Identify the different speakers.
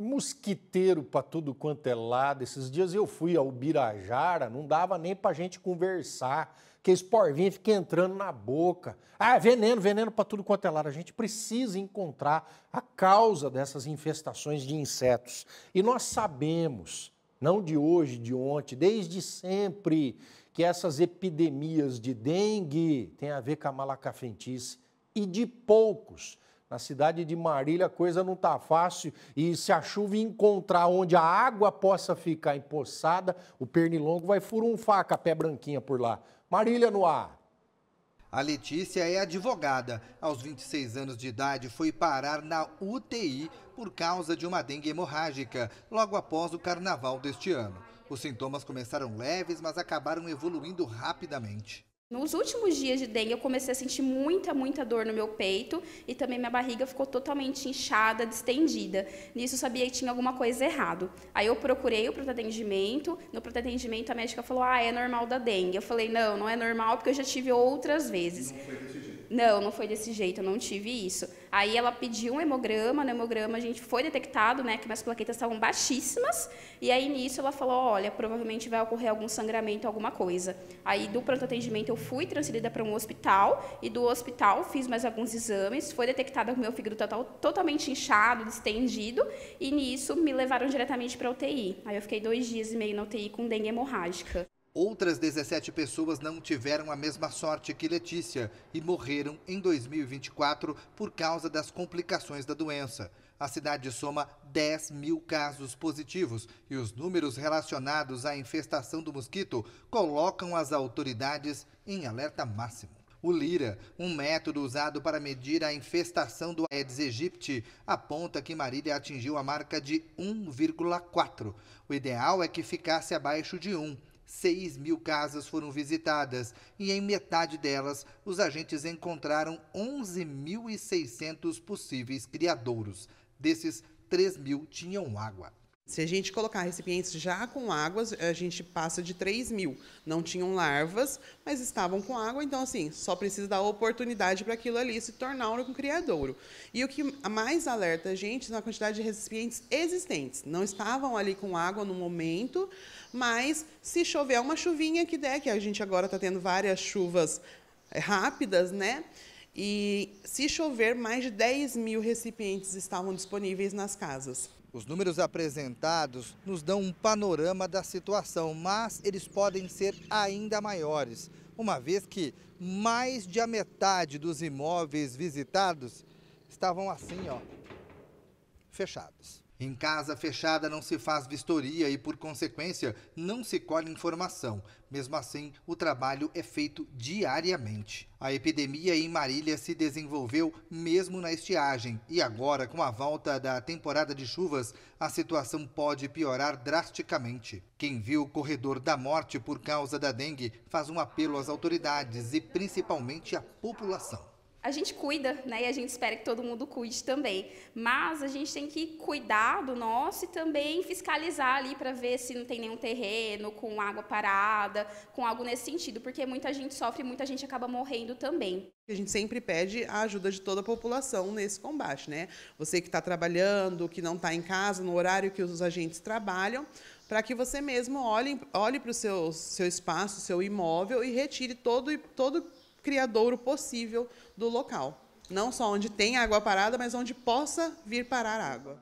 Speaker 1: mosquiteiro para tudo quanto é lado. Esses dias eu fui ao Birajara, não dava nem para gente conversar, que esse porvinho fica entrando na boca. Ah, veneno, veneno para tudo quanto é lado. A gente precisa encontrar a causa dessas infestações de insetos. E nós sabemos, não de hoje, de ontem, desde sempre, que essas epidemias de dengue têm a ver com a malacafentice e de poucos na cidade de Marília a coisa não está fácil e se a chuva encontrar onde a água possa ficar empoçada, o pernilongo vai furunfar com a pé branquinha por lá. Marília no ar. A Letícia é
Speaker 2: advogada. Aos 26 anos de idade, foi parar na UTI por causa de uma dengue hemorrágica, logo após o carnaval deste ano. Os sintomas começaram leves, mas acabaram evoluindo rapidamente.
Speaker 3: Nos últimos dias de dengue, eu comecei a sentir muita, muita dor no meu peito e também minha barriga ficou totalmente inchada, distendida. Nisso eu sabia que tinha alguma coisa errado. Aí eu procurei o atendimento. No atendimento a médica falou: "Ah, é normal da dengue". Eu falei: "Não, não é normal porque eu já tive outras vezes". Não foi não, não foi desse jeito, eu não tive isso. Aí ela pediu um hemograma, no hemograma a gente foi detectado, né, que minhas plaquetas estavam baixíssimas, e aí nisso ela falou, olha, provavelmente vai ocorrer algum sangramento, alguma coisa. Aí do pronto atendimento eu fui transferida para um hospital, e do hospital fiz mais alguns exames, foi detectado que meu fígado total, tá totalmente inchado, distendido, e nisso me levaram diretamente para UTI. Aí eu fiquei dois dias e meio na UTI com dengue hemorrágica.
Speaker 2: Outras 17 pessoas não tiveram a mesma sorte que Letícia e morreram em 2024 por causa das complicações da doença. A cidade soma 10 mil casos positivos e os números relacionados à infestação do mosquito colocam as autoridades em alerta máximo. O Lira, um método usado para medir a infestação do Aedes aegypti, aponta que Marília atingiu a marca de 1,4. O ideal é que ficasse abaixo de 1. 6 mil casas foram visitadas e em metade delas os agentes encontraram 11.600 possíveis criadouros. Desses, 3 mil tinham água. Se a gente colocar recipientes já com águas, a gente passa de
Speaker 4: 3 mil. Não tinham larvas, mas estavam com água, então, assim, só precisa dar oportunidade para aquilo ali se tornar um criadouro. E o que mais alerta a gente é a quantidade de recipientes existentes. Não estavam ali com água no momento, mas se chover uma chuvinha que der, que a gente agora está tendo várias chuvas rápidas, né?
Speaker 2: E se chover, mais de 10 mil recipientes estavam disponíveis nas casas. Os números apresentados nos dão um panorama da situação, mas eles podem ser ainda maiores, uma vez que mais de a metade dos imóveis visitados estavam assim, ó, fechados. Em casa fechada não se faz vistoria e, por consequência, não se colhe informação. Mesmo assim, o trabalho é feito diariamente. A epidemia em Marília se desenvolveu mesmo na estiagem e agora, com a volta da temporada de chuvas, a situação pode piorar drasticamente. Quem viu o corredor da morte por causa da dengue faz um apelo às autoridades e principalmente à população
Speaker 3: a gente cuida, né? E a gente espera que todo mundo cuide também. Mas a gente tem que cuidar do nosso e também fiscalizar ali para ver se não tem nenhum terreno com água parada, com algo nesse sentido, porque muita gente sofre, muita gente acaba morrendo também. A gente sempre
Speaker 4: pede a ajuda de toda a população nesse combate, né? Você que está trabalhando, que não está em casa, no horário que os agentes trabalham, para que você mesmo olhe, olhe para o seu, seu espaço, seu imóvel e retire todo, todo criadouro possível do local. Não só onde tem água parada, mas onde possa vir parar água.